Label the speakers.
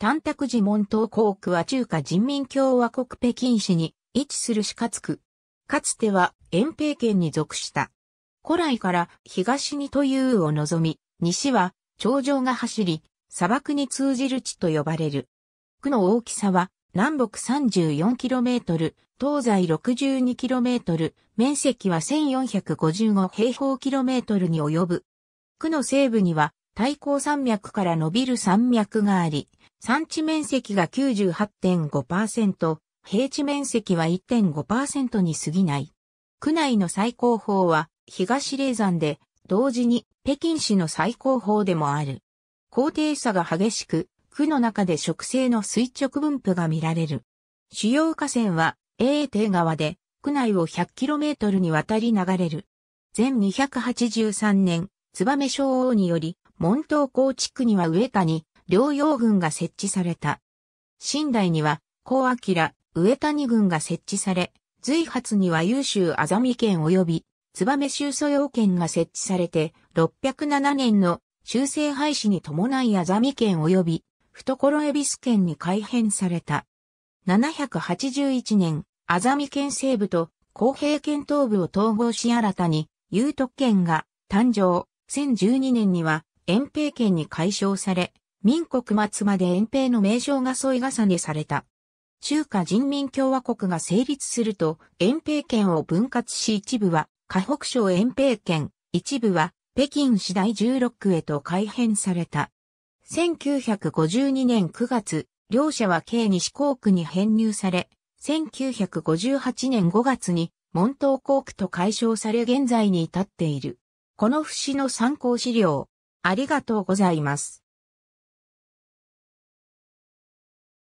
Speaker 1: 丹沢寺門東港区は中華人民共和国北京市に位置する四
Speaker 2: 角区。かつては延平県に属した。古来から東にというを望み、西は頂上が走り、砂漠に通じる地と呼ばれる。区の大きさは南北 34km、東西 62km、面積は1455平方キロメートルに及ぶ。区の西部には太行山脈から伸びる山脈があり、産地面積が98.5%、平地面積は1.5%に過ぎない。区内の最高峰は東霊山で、同時に北京市の最高峰でもある。高低差が激しく、区の中で植生の垂直分布が見られる。主要河川は、永定川で、区内を 100km にわたり流れる。全283年、燕昭王により、門東高地区には上谷、両用軍が設置された。新代には、高明、上谷軍が設置され、随発には優州あみ県及び、燕州蘇陽県が設置されて、607年の修正廃止に伴いあみ県及び、懐恵比寿県に改編された。781年、あみ県西部と公平県東部を統合し新たに、有徳県が誕生、1012年には、延平県に解消され、民国末まで延平の名称が添い重ねされた。中華人民共和国が成立すると、延平県を分割し一部は、河北省延平県、一部は、北京市第16区へと改編された。1952年9月、両者は京西港区に編入され、1958年5月に、門東港区と解消され現在に至っている。この節
Speaker 1: の参考資料、ありがとうございます。